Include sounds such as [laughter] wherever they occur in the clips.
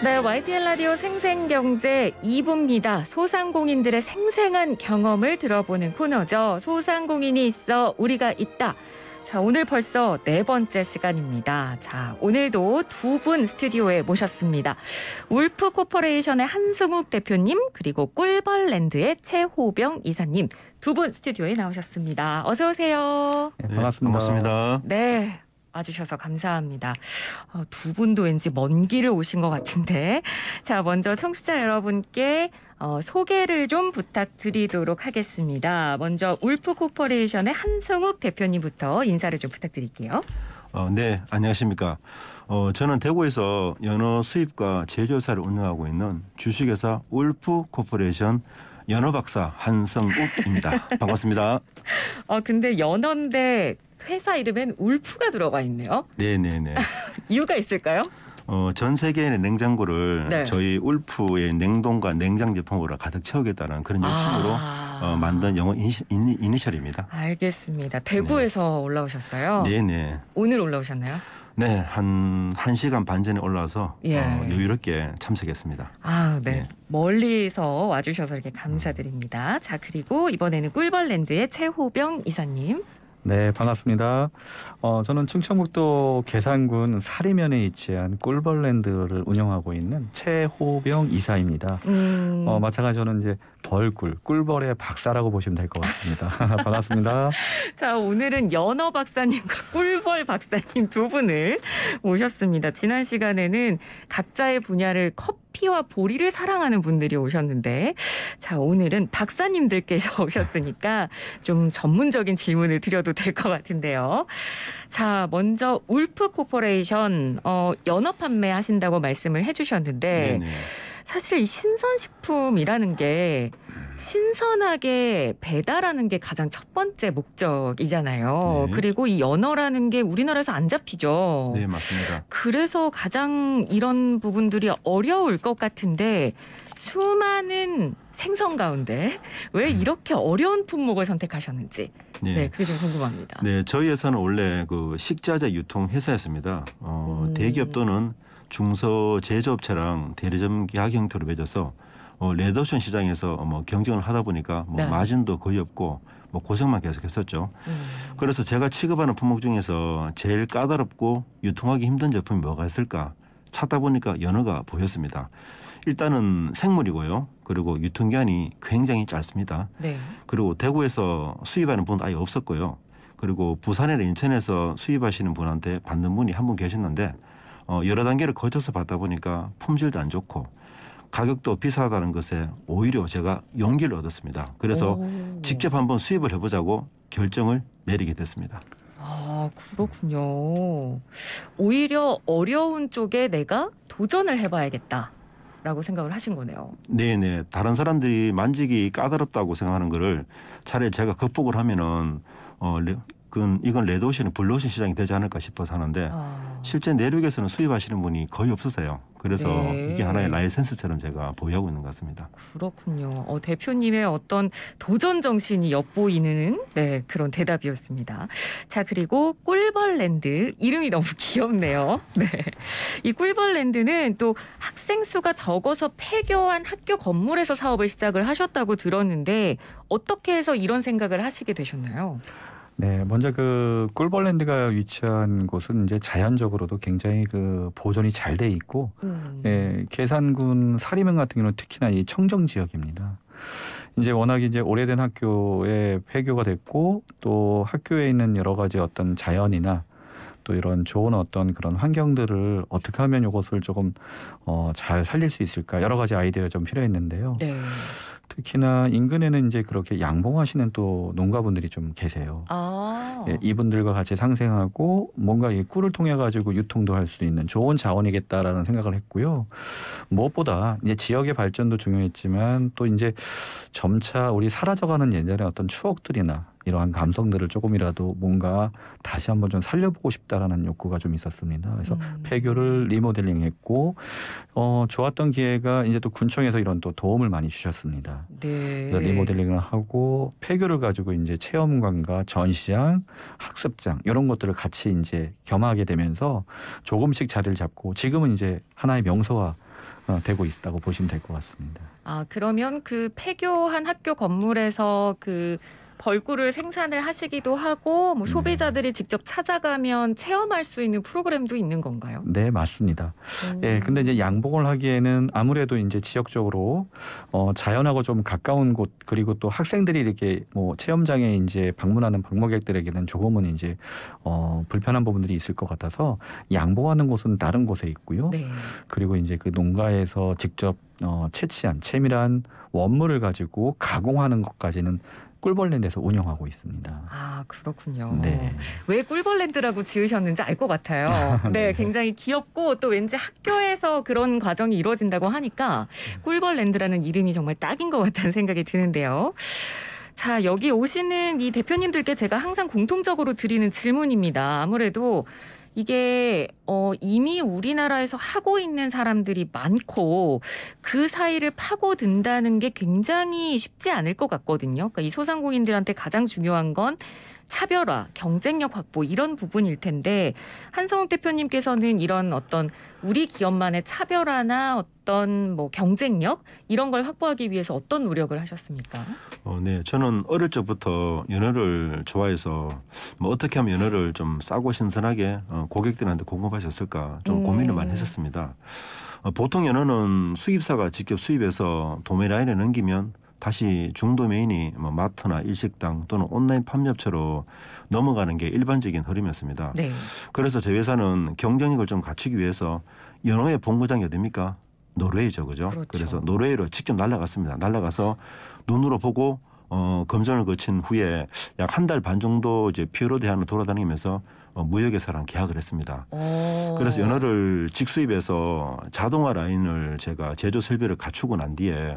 네, YTN 라디오 생생경제 2부입니다. 소상공인들의 생생한 경험을 들어보는 코너죠. 소상공인이 있어 우리가 있다. 자, 오늘 벌써 네 번째 시간입니다. 자, 오늘도 두 분 스튜디오에 모셨습니다. 울프 코퍼레이션의 한승욱 대표님, 그리고 꿀벌랜드의 최호병 이사님 두 분 스튜디오에 나오셨습니다. 어서 오세요. 네, 반갑습니다. 네, 반갑습니다. 네. 와주셔서 감사합니다. 어, 두 분도 왠지 먼 길을 오신 것 같은데. [laughs] 자, 먼저 청취자 여러분께 어, 소개를 좀 부탁드리도록 하겠습니다. 먼저 울프 코퍼레이션의 한성욱 대표님부터 인사를 좀 부탁드릴게요. 어, 네, 안녕하십니까. 어, 저는 대구에서 연어 수입과 제조사를 운영하고 있는 주식회사 울프 코퍼레이션 연어 박사 한성욱입니다. [laughs] 반갑습니다. 어, 근데 연어인데 회사 이름엔 울프가 들어가 있네요. 네네네. [laughs] 이유가 있을까요? 어, 전 세계의 냉장고를 네. 저희 울프의 냉동과 냉장 제품으로 가득 채우겠다는 그런 욕심으로 아. 어, 만든 영어 이니 이니, 셜입니다 알겠습니다. 네. 대구에서 네. 올라오셨어요? 네네. 오늘 올라오셨나요? 네, 한 1시간 반 전에 올라와서 예. 어, 여유롭게 참석했습니다. 아, 네. 네. 멀리서 와주셔서 이렇게 감사드립니다. 음. 자, 그리고 이번에는 꿀벌랜드의 최호병 이사님. 네, 반갑습니다. 어, 저는 충청북도 계산군 사리면에 위치한 꿀벌랜드를 운영하고 있는 최호병 이사입니다. 음. 어, 마찬가지로 이제 벌꿀, 꿀벌의 박사라고 보시면 될 것 같습니다. [laughs] 반갑습니다. [laughs] 자, 오늘은 연어 박사님과 꿀벌 박사님 두 분을 모셨습니다. 지난 시간에는 각자의 분야를 컵 커피와 보리를 사랑하는 분들이 오셨는데 자 오늘은 박사님들께서 [laughs] 오셨으니까 좀 전문적인 질문을 드려도 될 것 같은데요. 자 먼저 울프 코퍼레이션 어, 연어 판매하신다고 말씀을 해주셨는데 네네. 사실 이 신선식품이라는 게 신선하게 배달하는 게 가장 첫 번째 목적이잖아요. 네. 그리고 이 연어라는 게 우리나라에서 안 잡히죠. 네, 맞습니다. 그래서 가장 이런 부분들이 어려울 것 같은데 수많은 생선 가운데 왜 음. 이렇게 어려운 품목을 선택하셨는지 네, 네 그게 좀 궁금합니다. 네, 저희 회사는 원래 그 식자재 유통 회사였습니다. 어, 음. 대기업 또는 중소 제조업체랑 대리점 계약 형태로 맺어서 어, 레더션 시장에서 어, 뭐 경쟁을 하다 보니까 뭐 네. 마진도 거의 없고 뭐 고생만 계속했었죠. 음. 그래서 제가 취급하는 품목 중에서 제일 까다롭고 유통하기 힘든 제품이 뭐가 있을까 찾다 보니까 연어가 보였습니다. 일단은 생물이고요. 그리고 유통기한이 굉장히 짧습니다. 네. 그리고 대구에서 수입하는 분 아예 없었고요. 그리고 부산이나 인천에서 수입하시는 분한테 받는 분이 한 분 계셨는데 어, 여러 단계를 거쳐서 받다 보니까 품질도 안 좋고 가격도 비싸다는 것에 오히려 제가 용기를 얻었습니다. 그래서 오. 직접 한번 수입을 해보자고 결정을 내리게 됐습니다. 아 그렇군요. 오히려 어려운 쪽에 내가 도전을 해봐야겠다. 라고 생각을 하신 거네요. 네네. 다른 사람들이 만지기 까다롭다고 생각하는 거를 차라리 제가 극복을 하면은 어, 그건 이건 레드오션이 블루오션 시장이 되지 않을까 싶어서 하는데 아... 실제 내륙에서는 수입하시는 분이 거의 없으세요. 그래서 네. 이게 하나의 라이센스처럼 제가 보유하고 있는 것 같습니다. 그렇군요. 어, 대표님의 어떤 도전 정신이 엿보이는 네, 그런 대답이었습니다. 자 그리고 꿀벌랜드 이름이 너무 [laughs] 귀엽네요. 네, 이 꿀벌랜드는 또 학생 수가 적어서 폐교한 학교 건물에서 사업을 시작을 하셨다고 들었는데 어떻게 해서 이런 생각을 하시게 되셨나요? 네, 먼저 그 꿀벌랜드가 위치한 곳은 이제 자연적으로도 굉장히 그 보존이 잘 돼 있고, 음. 예, 계산군 사리면 같은 경우는 특히나 이 청정 지역입니다. 이제 워낙 이제 오래된 학교에 폐교가 됐고 또 학교에 있는 여러 가지 어떤 자연이나 또 이런 좋은 어떤 그런 환경들을 어떻게 하면 이것을 조금 어, 잘 살릴 수 있을까 여러 가지 아이디어가 좀 필요했는데요. 네. 특히나 인근에는 이제 그렇게 양봉하시는 또 농가분들이 좀 계세요. 아. 예, 이분들과 같이 상생하고 뭔가 이 꿀을 통해 가지고 유통도 할 수 있는 좋은 자원이겠다라는 생각을 했고요. 무엇보다 이제 지역의 발전도 중요했지만 또 이제 점차 우리 사라져가는 옛날의 어떤 추억들이나 이러한 감성들을 조금이라도 뭔가 다시 한번 좀 살려보고 싶다라는 욕구가 좀 있었습니다. 그래서 음. 폐교를 리모델링했고 어, 좋았던 기회가 이제 또 군청에서 이런 또 도움을 많이 주셨습니다. 네. 리모델링을 하고 폐교를 가지고 이제 체험관과 전시장, 학습장 이런 것들을 같이 이제 겸하게 되면서 조금씩 자리를 잡고 지금은 이제 하나의 명소화 어, 되고 있다고 보시면 될 것 같습니다. 아 그러면 그 폐교한 학교 건물에서 그 벌꿀을 생산을 하시기도 하고 뭐 음. 소비자들이 직접 찾아가면 체험할 수 있는 프로그램도 있는 건가요? 네, 맞습니다. 오. 예, 근데 이제 양복을 하기에는 아무래도 이제 지역적으로 어, 자연하고 좀 가까운 곳 그리고 또 학생들이 이렇게 뭐 체험장에 이제 방문하는 방문객들에게는 조금은 이제 어, 불편한 부분들이 있을 것 같아서 양복하는 곳은 다른 곳에 있고요. 네. 그리고 이제 그 농가에서 직접 어, 채취한 체밀한 원물을 가지고 가공하는 것까지는 꿀벌랜드에서 운영하고 있습니다. 아 그렇군요. 네. 왜 꿀벌랜드라고 지으셨는지 알 것 같아요. [laughs] 네, 네, 굉장히 귀엽고 또 왠지 학교에서 그런 과정이 이루어진다고 하니까 네. 꿀벌랜드라는 이름이 정말 딱인 것 같다는 생각이 드는데요. 자, 여기 오시는 이 대표님들께 제가 항상 공통적으로 드리는 질문입니다. 아무래도 이게 어, 이미 우리나라에서 하고 있는 사람들이 많고 그 사이를 파고든다는 게 굉장히 쉽지 않을 것 같거든요. 그러니까 이 소상공인들한테 가장 중요한 건 차별화, 경쟁력 확보 이런 부분일 텐데 한성욱 대표님께서는 이런 어떤 우리 기업만의 차별화나 어떤 뭐 경쟁력 이런 걸 확보하기 위해서 어떤 노력을 하셨습니까? 어, 네, 저는 어릴 적부터 연어를 좋아해서 뭐 어떻게 하면 연어를 좀 싸고 신선하게 어, 고객들한테 공급하셨을까 좀 음. 고민을 많이 했었습니다. 어, 보통 연어는 수입사가 직접 수입해서 도매 라인에 넘기면 다시 중도 메인이 뭐 마트나 일식당 또는 온라인 판매업체로 넘어가는 게 일반적인 흐름이었습니다. 네. 그래서 제 회사는 경쟁력을 좀 갖추기 위해서 연호의 본고장이 어딥니까? 노르웨이죠, 그죠? 그렇죠. 그래서 노르웨이로 직접 날라갔습니다. 날라가서 눈으로 보고 어, 검전을 거친 후에 약 한 달 반 정도 이제 피어로 대안을 돌아다니면서 어, 무역회사랑 계약을 했습니다. 오. 그래서 연어를 직수입해서 자동화 라인을 제가 제조 설비를 갖추고 난 뒤에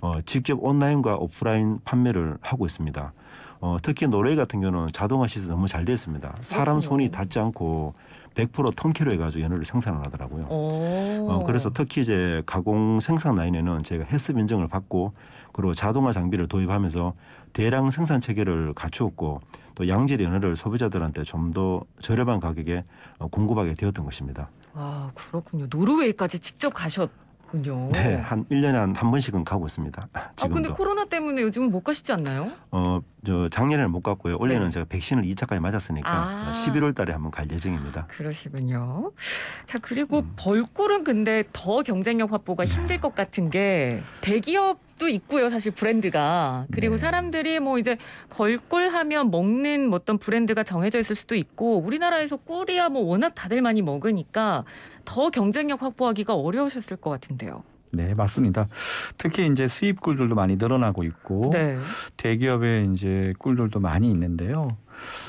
어, 직접 온라인과 오프라인 판매를 하고 있습니다. 어, 특히 노르 같은 경우는 자동화 시스 너무 잘되습니다 사람 손이 닿지 않고 100% 통키로 해가지고 연어를 생산을 하더라고요. 어, 그래서 특히 이제 가공 생산 라인에는 제가 헬스 인증을 받고 그리고 자동화 장비를 도입하면서 대량 생산 체계를 갖추었고 또 양질 연어를 소비자들한테 좀 더 저렴한 가격에 어, 공급하게 되었던 것입니다. 아 그렇군요. 노르웨이까지 직접 가셨. 군요. 네, 한 1년에 한, 한 번씩은 가고 있습니다. [laughs] 아, 지금도. 근데 코로나 때문에 요즘은 못 가시지 않나요? 어, 저 작년에는 못 갔고요. 올해는 네. 제가 백신을 2차까지 맞았으니까 아. 11월 아, 달에 한번 갈 예정입니다. 그러시군요. 자, 그리고 음. 벌꿀은 근데 더 경쟁력 확보가 네. 힘들 것 같은 게 대기업도 있고요, 사실 브랜드가. 그리고 네. 사람들이 뭐 이제 벌꿀 하면 먹는 어떤 브랜드가 정해져 있을 수도 있고 우리나라에서 꿀이야 뭐 워낙 다들 많이 먹으니까 더 경쟁력 확보하기가 어려우셨을 것 같은데요. 네, 맞습니다. 특히 이제 수입 꿀들도 많이 늘어나고 있고 네. 대기업의 이제 꿀들도 많이 있는데요.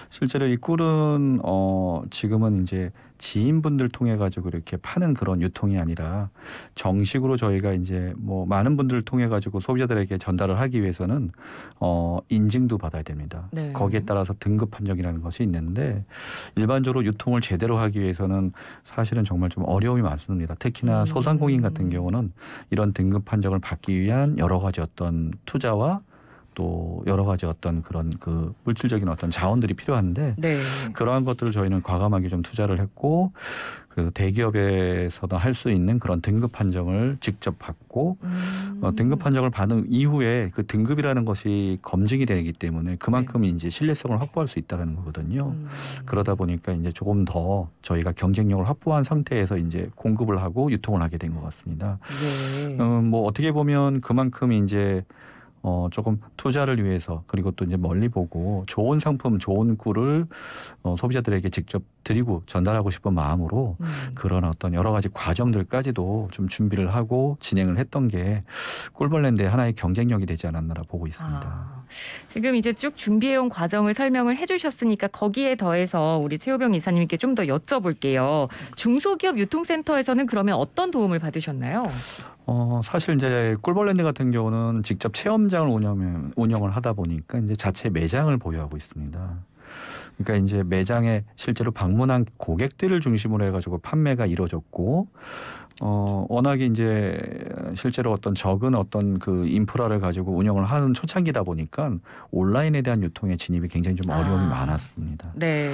실제로 이 꿀은 어 지금은 이제 지인분들 통해 가지고 이렇게 파는 그런 유통이 아니라 정식으로 저희가 이제 뭐 많은 분들을 통해 가지고 소비자들에게 전달을 하기 위해서는 어 인증도 받아야 됩니다. 네. 거기에 따라서 등급 판정이라는 것이 있는데 일반적으로 유통을 제대로 하기 위해서는 사실은 정말 좀 어려움이 많습니다. 특히나 음. 소상공인 같은 경우는 이런 등급 판정을 받기 위한 여러 가지 어떤 투자와 또 여러 가지 어떤 그런 그 물질적인 어떤 자원들이 필요한데 네. 그러한 것들을 저희는 과감하게 좀 투자를 했고 그래서 대기업에서도 할 수 있는 그런 등급 판정을 직접 받고 음. 어, 등급 판정을 받은 이후에 그 등급이라는 것이 검증이 되기 때문에 그만큼 네. 이제 신뢰성을 확보할 수 있다는 거거든요. 음. 그러다 보니까 이제 조금 더 저희가 경쟁력을 확보한 상태에서 이제 공급을 하고 유통을 하게 된 것 같습니다. 네. 음, 뭐 어떻게 보면 그만큼 이제 어, 조금 투자를 위해서 그리고 또 이제 멀리 보고 좋은 상품, 좋은 꿀을 어, 소비자들에게 직접 드리고 전달하고 싶은 마음으로 음. 그런 어떤 여러 가지 과정들까지도 좀 준비를 하고 진행을 했던 게 꿀벌랜드의 하나의 경쟁력이 되지 않았나 보고 있습니다. 아, 지금 이제 쭉 준비해온 과정을 설명을 해주셨으니까 거기에 더해서 우리 최호병 이사님께 좀 더 여쭤볼게요. 중소기업 유통센터에서는 그러면 어떤 도움을 받으셨나요? 어, 사실 이제 꿀벌랜드 같은 경우는 직접 체험장을 운영, 운영을 하다 보니까 이제 자체 매장을 보유하고 있습니다. 그러니까 이제 매장에 실제로 방문한 고객들을 중심으로 해가지고 판매가 이루어졌고, 어, 워낙에 이제 실제로 어떤 적은 어떤 그 인프라를 가지고 운영을 하는 초창기다 보니까 온라인에 대한 유통에 진입이 굉장히 좀 어려움이 아. 많았습니다. 네.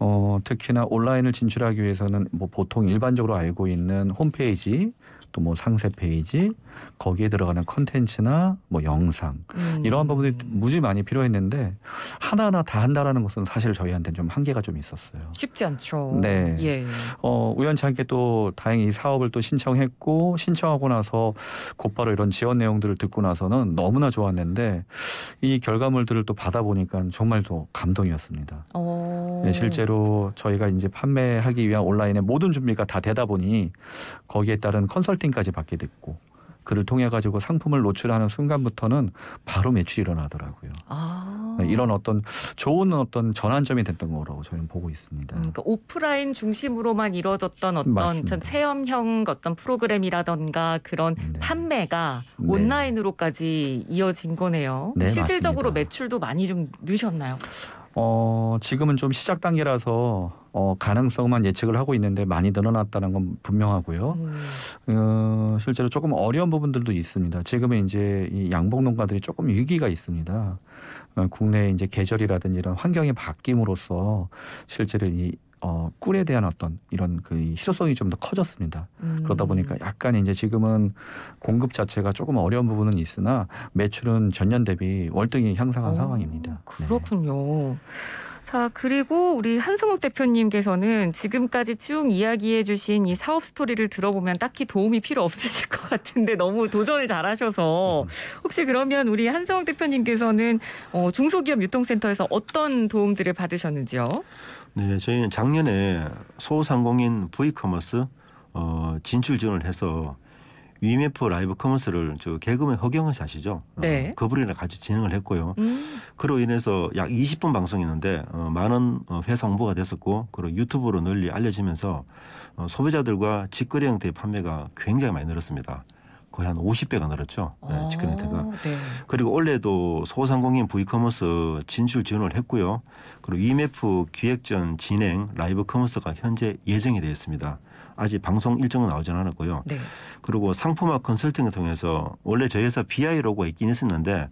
어, 특히나 온라인을 진출하기 위해서는 뭐 보통 일반적으로 알고 있는 홈페이지 또뭐 상세 페이지 거기에 들어가는 컨텐츠나 뭐 영상 음. 이러한 부분이 무지 많이 필요했는데 하나하나 다 한다라는 것은 사실 저희한테는 좀 한계가 좀 있었어요. 쉽지 않죠. 네. 예. 어, 우연찮게 또 다행히 이 사업을 또 신청했고 신청하고 나서 곧바로 이런 지원 내용들을 듣고 나서는 너무나 좋았는데 이 결과물들을 또 받아보니까 정말 또 감동이었습니다. 어. 음. 실제로 저희가 이제 판매하기 위한 온라인의 모든 준비가 다 되다 보니 거기에 따른 컨설팅까지 받게 됐고 그를 통해 가지고 상품을 노출하는 순간부터는 바로 매출이 일어나더라고요. 아. 네, 이런 어떤 좋은 어떤 전환점이 됐던 거라고 저희는 보고 있습니다. 음, 그러니까 오프라인 중심으로만 이루어졌던 어떤 맞습니다. 체험형 어떤 프로그램이라던가 그런 네. 판매가 네. 온라인으로까지 이어진 거네요. 네, 실질적으로 맞습니다. 매출도 많이 좀 느셨나요? 어, 지금은 좀 시작 단계라서 어, 가능성만 예측을 하고 있는데 많이 늘어났다는 건 분명하고요. 음. 어, 실제로 조금 어려운 부분들도 있습니다. 지금은 이제 이 양봉 농가들이 조금 위기가 있습니다. 어, 국내 이제 계절이라든지 이런 환경이 바뀜으로써 실제로 이 어, 꿀에 대한 어떤 이런 그 실효성이 좀 더 커졌습니다. 음. 그러다 보니까 음. 약간 이제 지금은 공급 자체가 조금 어려운 부분은 있으나 매출은 전년 대비 월등히 향상한 오, 어, 상황입니다. 네. 그렇군요. 네. 자, 그리고 우리 한승욱 대표님께서는 지금까지 쭉 이야기해 주신 이 사업 스토리를 들어보면 딱히 도움이 필요 없으실 [laughs] 것 같은데 너무 도전을 잘 하셔서 음. 혹시 그러면 우리 한승욱 대표님께서는 어, 중소기업 유통센터에서 어떤 도움들을 받으셨는지요? 네, 저희는 작년에 소상공인 브이커머스 어, 진출 지원을 해서 위메프 라이브 커머스를 저 개그맨 허경환 사시죠? 어, 네. 어, 그분이랑 같이 진행을 했고요. 음. 그로 인해서 약 20분 방송이었는데 어, 많은 어, 회사 홍보가 됐었고 그리고 유튜브로 널리 알려지면서 어, 소비자들과 직거래 형태의 판매가 굉장히 많이 늘었습니다. 거의 한 50배가 늘었죠. 네, 직급 아, 혜택가 네. 그리고 올해도 소상공인 브이커머스 진출 지원을 했고요. 그리고 IMF 기획전 진행 라이브 커머스가 현재 예정이 되어 있습니다. 아직 방송 일정은 나오지 않았고요. 네. 그리고 상품화 컨설팅을 통해서 원래 저희 회사 BI 로고가 있긴 있었는데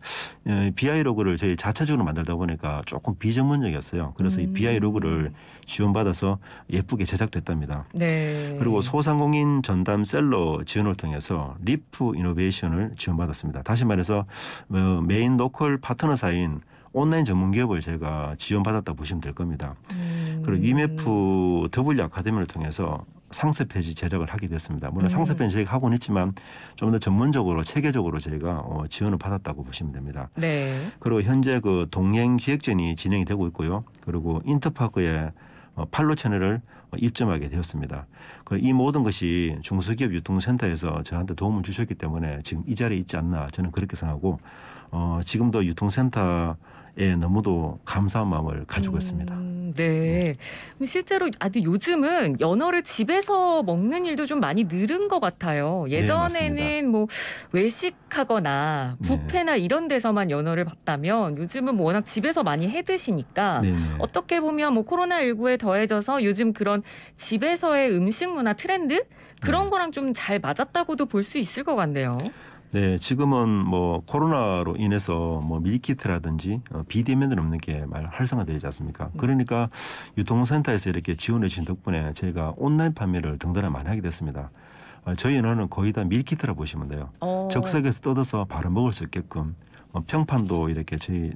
예, BI 로고를 저희 자체적으로 만들다 보니까 조금 비전문적이었어요. 그래서 음. 이 BI 로고를 지원받아서 예쁘게 제작됐답니다. 네. 그리고 소상공인 전담 셀러 지원을 통해서 리프 이노베이션을 지원받았습니다. 다시 말해서 어, 메인 로컬 파트너사인 온라인 전문 기업을 제가 지원받았다 보시면 될 겁니다. 음. 그리고 위메프 W 아카데미를 통해서 상세 페이지 제작을 하게 됐습니다. 물론 음. 상세 페이지 제작하고는 있지만 좀 더 전문적으로 체계적으로 저희가 어, 지원을 받았다고 보시면 됩니다. 네. 그리고 현재 그 동행 기획전이 진행이 되고 있고요. 그리고 인터파크의 어, 팔로 채널을 어, 입점하게 되었습니다. 그이 모든 것이 중소기업 유통센터에서 저한테 도움을 주셨기 때문에 지금 이 자리에 있지 않나 저는 그렇게 생각하고 어, 지금도 유통센터에 너무도 감사한 마음을 가지고 음. 있습니다. 네. 네. 실제로 아주 요즘은 연어를 집에서 먹는 일도 좀 많이 늘은 것 같아요. 네, 예전에는 네, 뭐 외식하거나 부페나 네. 이런 데서만 연어를 봤다면 요즘은 뭐 워낙 집에서 많이 해 드시니까 네. 네. 어떻게 보면 뭐 코로나19에 더해져서 요즘 그런 집에서의 음식 문화 트렌드 그런 거랑 좀 잘 맞았다고도 볼 수 있을 것 같네요. 네, 지금은 뭐 코로나로 인해서 뭐 밀키트라든지 어, 비대면을 없는 게 말 활성화되지 않습니까? 네. 그러니까 유통센터에서 이렇게 지원해 주신 덕분에 저희가 온라인 판매를 등단을 많이 하게 됐습니다. 어, 저희 은화는 거의 다 밀키트라 보시면 돼요. 오. 어. 적색에서 뜯어서 바로 먹을 수 있게끔 평판도 이렇게 저희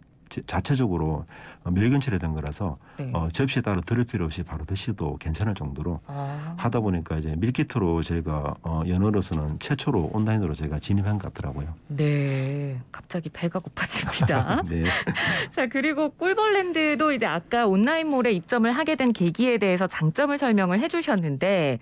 자체적으로 어, 밀근칠에 된 거라서 네. 어, 접시에 따로 들을 필요 없이 바로 드시도 괜찮을 정도로 아. 하다 보니까 이제 밀키트로 제가 어, 연어로서는 최초로 온라인으로 제가 진입한 것 같더라고요. 네, 갑자기 배가 고파집니다. [laughs] 네. [laughs] 자 그리고 꿀벌랜드도 이제 아까 온라인몰에 입점을 하게 된 계기에 대해서 장점을 설명을 해주셨는데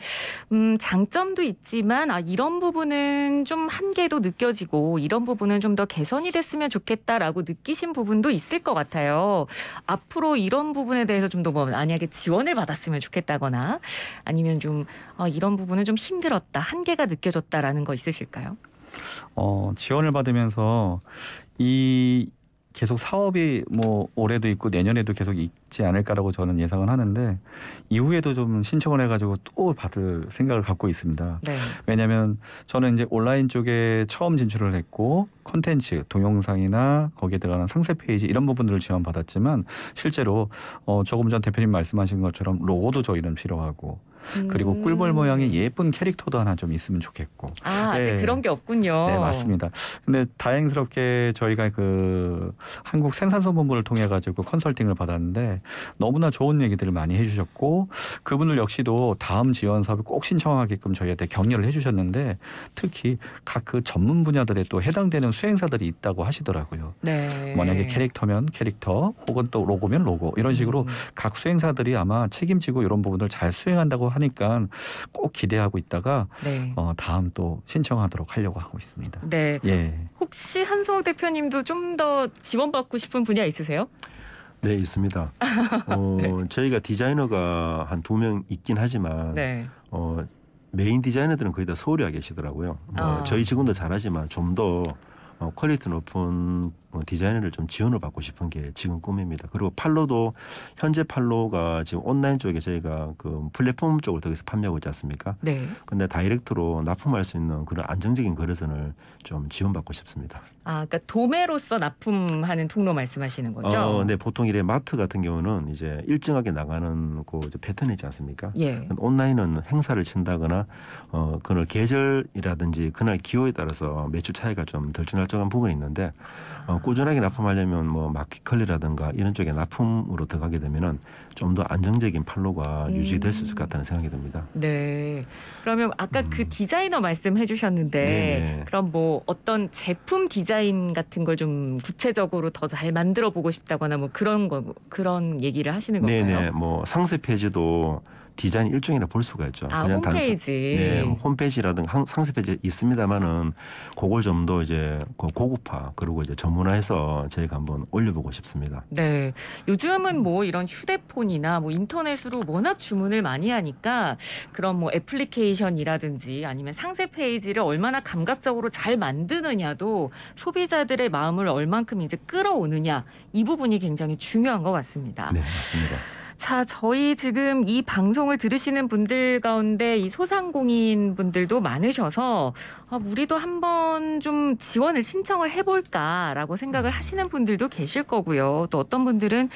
음, 장점도 있지만 아, 이런 부분은 좀 한계도 느껴지고 이런 부분은 좀 더 개선이 됐으면 좋겠다라고 느끼신 부분도 있을 것 같아요. 앞으로 이런 부분에 대해서 좀 더뭐 만약에 지원을 받았으면 좋겠다거나 아니면 좀 어, 이런 부분은 좀 힘들었다 한계가 느껴졌다라는 거 있으실까요? 어, 지원을 받으면서 이 계속 사업이 뭐 올해도 있고 내년에도 계속 있지 않을까라고 저는 예상은 하는데 이후에도 좀 신청을 해가지고 또 받을 생각을 갖고 있습니다. 네. 왜냐하면 저는 이제 온라인 쪽에 처음 진출을 했고 컨텐츠 동영상이나 거기에 들어가는 상세 페이지 이런 부분들을 지원받았지만 실제로 어 조금 전 대표님 말씀하신 것처럼 로고도 저희는 필요하고 그리고 음. 꿀벌 모양의 예쁜 캐릭터도 하나 좀 있으면 좋겠고. 아, 아직 네. 그런 게 없군요. 네, 맞습니다. 근데 다행스럽게 저희가 그 한국 생산선본부를 통해 가지고 컨설팅을 받았는데 너무나 좋은 얘기들을 많이 해주셨고 그분들 역시도 다음 지원 사업을 꼭 신청하게끔 저희한테 격려를 해주셨는데 특히 각 그 전문 분야들에 또 해당되는 수행사들이 있다고 하시더라고요. 네. 만약에 캐릭터면 캐릭터 혹은 또 로고면 로고 이런 식으로 음. 각 수행사들이 아마 책임지고 이런 부분을 잘 수행한다고 하니까 꼭 기대하고 있다가 네. 어, 다음 또 신청하도록 하려고 하고 있습니다. 네. 예. 혹시 한성욱 대표님도 좀 더 지원받고 싶은 분야 있으세요? 네 있습니다. [laughs] 어, 네. 저희가 디자이너가 한 두 명 있긴 하지만 네. 어, 메인 디자이너들은 거의 다 서울에 계시더라고요. 뭐 아. 저희 직원도 잘하지만 좀더 어, 퀄리티 높은 어, 디자인을좀 지원을 받고 싶은 게 지금 꿈입니다. 그리고 팔로도 현재 팔로가 지금 온라인 쪽에 저희가 그 플랫폼 쪽을 통해서 판매하고 있지 않습니까? 네. 근데 다이렉트로 납품할 수 있는 그런 안정적인 거래선을 좀 지원받고 싶습니다. 아, 그러니까 도매로서 납품하는 통로 말씀하시는 어, 거죠? 어, 네, 보통 이래 마트 같은 경우는 이제 일정하게 나가는 그 패턴이지 않습니까? 예. 온라인은 행사를 친다거나 어, 그날 계절이라든지 그날 기호에 따라서 매출 차이가 좀덜 줄날쭉한 부분이 있는데 어, 꾸준하게 납품하려면 뭐마키컬리라든가 이런 쪽에 납품으로 들어가게 되면은 좀 더 안정적인 팔로가 음. 유지될 수 있을 것 음. 같다는 생각이 듭니다. 네. 그러면 아까 그 음. 그 디자이너 말씀해 주셨는데 그럼 뭐 어떤 제품 디자인 같은 걸 좀 구체적으로 더 잘 만들어 보고 싶다거나 뭐 그런 거 그런 얘기를 하시는 건가요? 네, 네. 뭐 상세 페이지도 디자인 일종이라 볼 수가 있죠. 아, 그냥 홈페이지. 단순, 네, 홈페이지라든가 상세 페이지 있습니다만은 그걸 좀 더 이제 그 고급화 그리고 이제 전문화해서 저희가 한번 올려보고 싶습니다. 네, 요즘은 뭐 이런 휴대폰이나 뭐 인터넷으로 워낙 주문을 많이 하니까 그런 뭐 애플리케이션이라든지 아니면 상세 페이지를 얼마나 감각적으로 잘 만드느냐도 소비자들의 마음을 얼만큼 이제 끌어오느냐 이 부분이 굉장히 중요한 것 같습니다. 네, 맞습니다. 자, 저희 지금 이 방송을 들으시는 분들 가운데 이 소상공인 분들도 많으셔서 아, 우리도 한번 좀 지원을 신청을 해볼까라고 생각을 하시는 분들도 계실 거고요. 또 어떤 분들은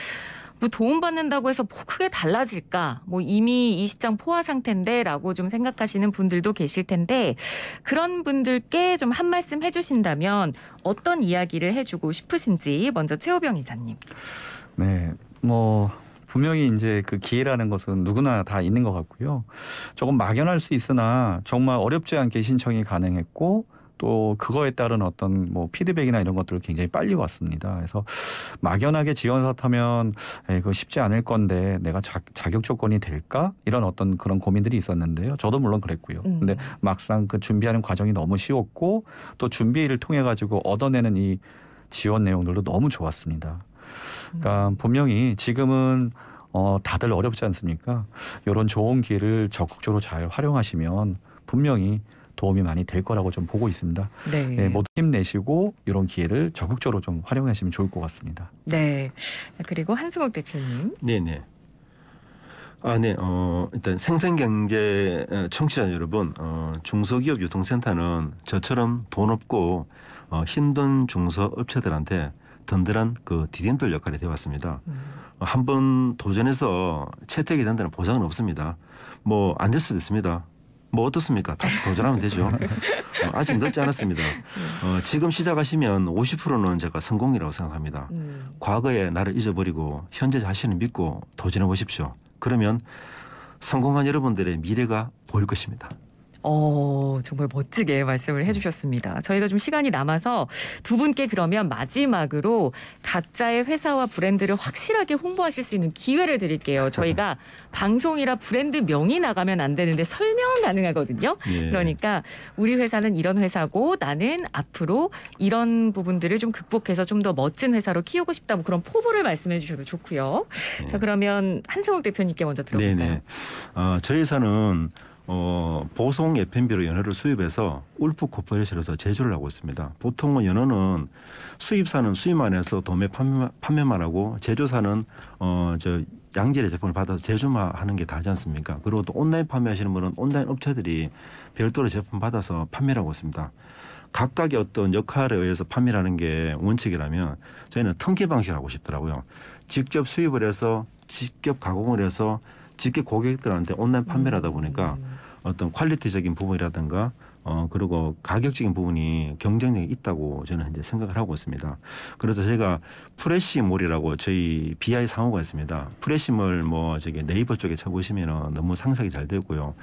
뭐 도움받는다고 해서 뭐 크게 달라질까? 뭐 이미 이 시장 포화 상태인데 라고 좀 생각하시는 분들도 계실 텐데 그런 분들께 좀 한 말씀 해주신다면 어떤 이야기를 해주고 싶으신지 먼저 최호병 이사님. 네. 뭐 분명히 이제 그 기회라는 것은 누구나 다 있는 것 같고요. 조금 막연할 수 있으나 정말 어렵지 않게 신청이 가능했고 또 그거에 따른 어떤 뭐 피드백이나 이런 것들을 굉장히 빨리 왔습니다. 그래서 막연하게 지원서 타면 에이, 그거 쉽지 않을 건데 내가 자, 격 조건이 될까 이런 어떤 그런 고민들이 있었는데요. 저도 물론 그랬고요. 음. 근데 막상 그 준비하는 과정이 너무 쉬웠고 또 준비를 통해 가지고 얻어내는 이 지원 내용들도 너무 좋았습니다. 그러니까 분명히 지금은 어, 다들 어렵지 않습니까? 이런 좋은 기회를 적극적으로 잘 활용하시면 분명히 도움이 많이 될 거라고 좀 보고 있습니다. 네. 네, 모두 힘내시고 이런 기회를 적극적으로 좀 활용하시면 좋을 것 같습니다. 네. 그리고 한승욱 대표님. 네네. 네. 아, 네. 어, 일단 생생경제 어, 청취자 여러분, 어, 중소기업 유통센터는 저처럼 돈 없고 어, 힘든 중소업체들한테 든든한 그 디딤돌 역할이 되어왔습니다. 음. 한번 도전해서 채택이 된다는 보장은 없습니다. 뭐 안 될 수도 있습니다. 뭐 어떻습니까? 다시 도전하면 되죠. 어, 아직 늦지 않았습니다. 음. 어, 지금 시작하시면 50%는 제가 성공이라고 생각합니다. 음. 과거의 나를 잊어버리고 현재 자신을 믿고 도전해 보십시오. 그러면 성공한 여러분들의 미래가 보일 것입니다. 어, 정말 멋지게 말씀을 해주셨습니다. 저희가 좀 시간이 남아서 두 분께 그러면 마지막으로 각자의 회사와 브랜드를 확실하게 홍보하실 수 있는 기회를 드릴게요. 저희가 [laughs] 방송이라 브랜드 명이 나가면 안 되는데 설명 가능하거든요. 예. 그러니까 우리 회사는 이런 회사고 나는 앞으로 이런 부분들을 좀 극복해서 좀 더 멋진 회사로 키우고 싶다 뭐 그런 포부를 말씀해 주셔도 좋고요. 예. 자 그러면 한성욱 대표님께 먼저 들어볼까요? 네네. 어, 저희 회사는 어, 보송 FMB로 연어를 수입해서 울프 코퍼레이션에서 제조를 하고 있습니다. 보통은 연어는 수입사는 수입만 해서 도매 판매, 판매만 하고 제조사는 어, 저 양질의 제품을 받아서 제조만 하는 게 다지 않습니까? 그리고 또 온라인 판매하시는 분은 온라인 업체들이 별도로 제품 받아서 판매를 하고 있습니다. 각각의 어떤 역할에 의해서 판매라는 게 원칙이라면 저희는 턴키 방식을 하고 싶더라고요. 직접 수입을 해서 직접 가공을 해서 직계 고객들한테 온라인 판매를 하다 보니까 음. 어떤 퀄리티적인 부분이라든가 어, 그리고 가격적인 부분이 경쟁력이 있다고 저는 이제 생각을 하고 있습니다. 그래서 제가 프레시몰이라고 저희 BI 상호가 있습니다. 프레시몰 뭐 저기 네이버 쪽에 쳐보시면 너무 상상이 잘 되고요.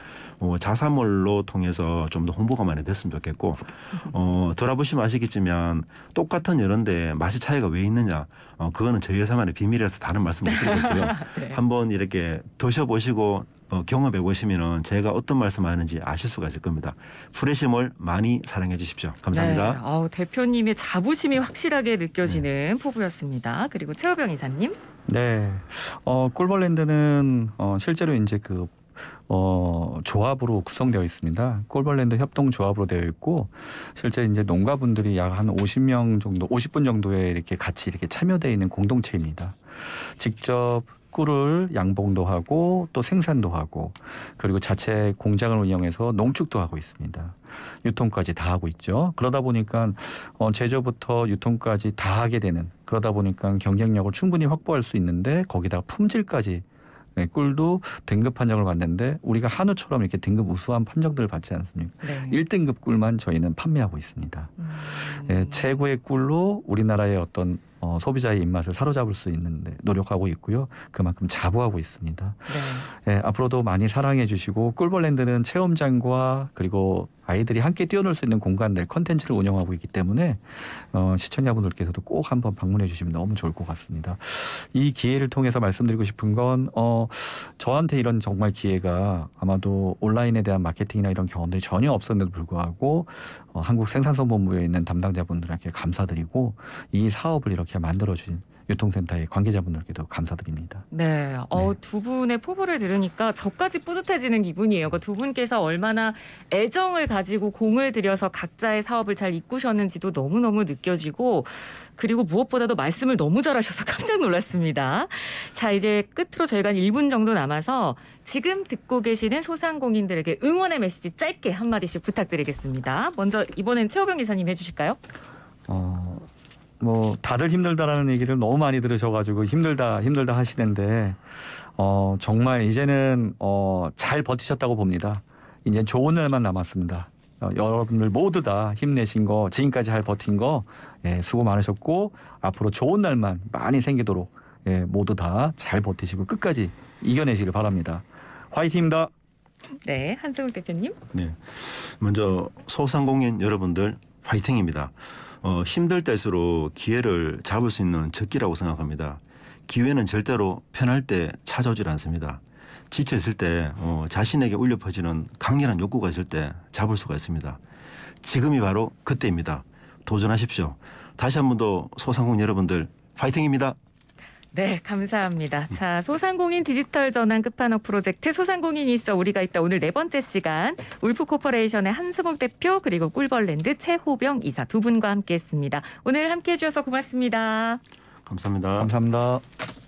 어, 자사몰로 통해서 좀 더 홍보가 많이 됐으면 좋겠고 어, 들어보시면 아시겠지만 똑같은 이런데 맛이 차이가 왜 있느냐 어, 그거는 저희 회사만의 비밀이라서 다른 말씀 못 드리고요. [laughs] 네. 한번 이렇게 드셔보시고 어, 경험해 보시면은 제가 어떤 말씀하는지 아실 수가 있을 겁니다. 프레시몰 많이 사랑해 주십시오. 감사합니다. 네. 아우, 대표님의 자부심이 확실하게 느껴지는 네. 포부였습니다. 그리고 최호병 이사님. 네. 어, 꿀벌랜드는 어, 실제로 이제 그 어, 조합으로 구성되어 있습니다. 꼴벌랜드 협동 조합으로 되어 있고 실제 이제 농가분들이 약 한 50명 정도, 50분 정도에 이렇게 같이 이렇게 참여되어 있는 공동체입니다. 직접 축구를 양봉도 하고 또 생산도 하고 그리고 자체 공장을 운영해서 농축도 하고 있습니다. 유통까지 다 하고 있죠. 그러다 보니까 어, 제조부터 유통까지 다 하게 되는 그러다 보니까 경쟁력을 충분히 확보할 수 있는데 거기다가 품질까지 네, 꿀도 등급 판정을 받는데 우리가 한우처럼 이렇게 등급 우수한 판정들을 받지 않습니까? 네. 1등급 꿀만 저희는 판매하고 있습니다. 음. 네, 최고의 꿀로 우리나라의 어떤 어, 소비자의 입맛을 사로잡을 수 있는데 노력하고 있고요. 그만큼 자부하고 있습니다. 네. 예, 앞으로도 많이 사랑해 주시고 꿀벌랜드는 체험장과 그리고 아이들이 함께 뛰어놀 수 있는 공간들 컨텐츠를 운영하고 있기 때문에 어, 시청자분들께서도 꼭 한번 방문해 주시면 너무 좋을 것 같습니다. 이 기회를 통해서 말씀드리고 싶은 건 어, 저한테 이런 정말 기회가 아마도 온라인에 대한 마케팅이나 이런 경험들이 전혀 없었는데도 불구하고 어, 한국 생산선본부에 있는 담당자분들에게 감사드리고 이 사업을 이렇게 제가 만들어주신 유통센터의 관계자분들께도 감사드립니다. 네, 어, 네. 두 분의 포부를 들으니까 저까지 뿌듯해지는 기분이에요. 그두 그러니까 분께서 얼마나 애정을 가지고 공을 들여서 각자의 사업을 잘 이끄셨는지도 너무너무 느껴지고 그리고 무엇보다도 말씀을 너무 잘하셔서 [laughs] 깜짝 놀랐습니다. 자, 이제 끝으로 저희가 1분 정도 남아서 지금 듣고 계시는 소상공인들에게 응원의 메시지 짧게 한마디씩 부탁드리겠습니다. 먼저 이번엔 최호병 기사님 해주실까요? 어... 뭐 다들 힘들다라는 얘기를 너무 많이 들으셔가지고 힘들다 힘들다 하시는데 어 정말 이제는 어잘 버티셨다고 봅니다. 이제 좋은 날만 남았습니다. 어, 여러분들 모두 다 힘내신 거 지금까지 잘 버틴 거 예, 수고 많으셨고 앞으로 좋은 날만 많이 생기도록 예, 모두 다 잘 버티시고 끝까지 이겨내시길 바랍니다. 화이팅입니다. 네, 한승욱 대표님. 네, 먼저 소상공인 여러분들 화이팅입니다. 어, 힘들 때일수록 기회를 잡을 수 있는 적기라고 생각합니다. 기회는 절대로 편할 때 찾아오질 않습니다. 지쳐 있을 때 어, 자신에게 울려 퍼지는 강렬한 욕구가 있을 때 잡을 수가 있습니다. 지금이 바로 그때입니다. 도전하십시오. 다시 한 번 더 소상공 여러분들 파이팅입니다. 네, 감사합니다. 자, 소상공인 디지털 전환 끝판왕 프로젝트 소상공인이 있어 우리가 있다 오늘 네 번째 시간 울프코퍼레이션의 한승욱 대표 그리고 꿀벌랜드 최호병 이사 두 분과 함께했습니다. 오늘 함께해 주셔서 고맙습니다. 감사합니다. 감사합니다.